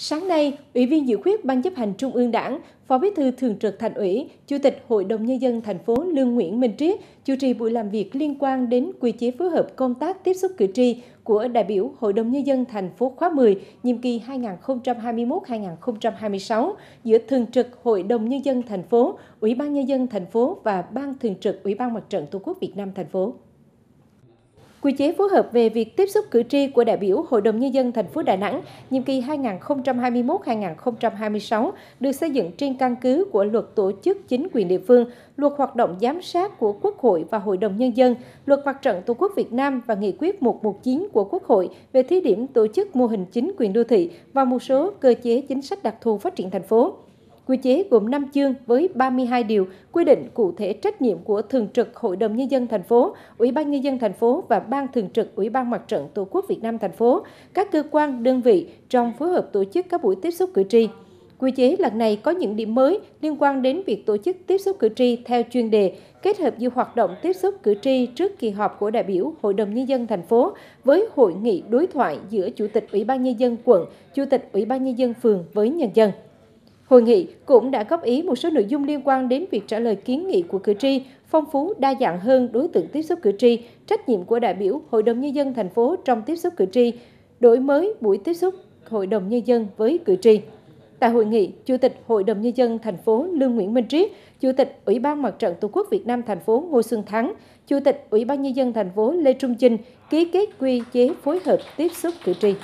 Sáng nay, Ủy viên Dự khuyết Ban chấp hành Trung ương Đảng, Phó Bí thư Thường trực Thành ủy, Chủ tịch Hội đồng Nhân dân thành phố Lương Nguyễn Minh Triết chủ trì buổi làm việc liên quan đến quy chế phối hợp công tác tiếp xúc cử tri của đại biểu Hội đồng Nhân dân thành phố khóa 10, nhiệm kỳ 2021-2026 giữa Thường trực Hội đồng Nhân dân thành phố, Ủy ban Nhân dân thành phố và Ban Thường trực Ủy ban Mặt trận Tổ quốc Việt Nam thành phố. Quy chế phối hợp về việc tiếp xúc cử tri của đại biểu Hội đồng Nhân dân thành phố Đà Nẵng nhiệm kỳ 2021-2026 được xây dựng trên căn cứ của luật tổ chức chính quyền địa phương, luật hoạt động giám sát của Quốc hội và Hội đồng Nhân dân, luật mặt trận Tổ quốc Việt Nam và nghị quyết 119 của Quốc hội về thí điểm tổ chức mô hình chính quyền đô thị và một số cơ chế chính sách đặc thù phát triển thành phố. Quy chế gồm 5 chương với 32 điều quy định cụ thể trách nhiệm của Thường trực Hội đồng nhân dân thành phố, Ủy ban nhân dân thành phố và Ban Thường trực Ủy ban Mặt trận Tổ quốc Việt Nam thành phố, các cơ quan, đơn vị trong phối hợp tổ chức các buổi tiếp xúc cử tri. Quy chế lần này có những điểm mới liên quan đến việc tổ chức tiếp xúc cử tri theo chuyên đề, kết hợp giữa hoạt động tiếp xúc cử tri trước kỳ họp của đại biểu Hội đồng Nhân dân thành phố với hội nghị đối thoại giữa Chủ tịch Ủy ban Nhân dân quận, Chủ tịch Ủy ban Nhân dân phường với nhân dân. Hội nghị cũng đã góp ý một số nội dung liên quan đến việc trả lời kiến nghị của cử tri, phong phú đa dạng hơn đối tượng tiếp xúc cử tri, trách nhiệm của đại biểu Hội đồng nhân dân thành phố trong tiếp xúc cử tri, đổi mới buổi tiếp xúc Hội đồng nhân dân với cử tri. Tại hội nghị, Chủ tịch Hội đồng nhân dân thành phố Lương Nguyễn Minh Triết, Chủ tịch Ủy ban Mặt trận Tổ quốc Việt Nam thành phố Ngô Xuân Thắng, Chủ tịch Ủy ban nhân dân thành phố Lê Trung Chinh ký kết quy chế phối hợp tiếp xúc cử tri.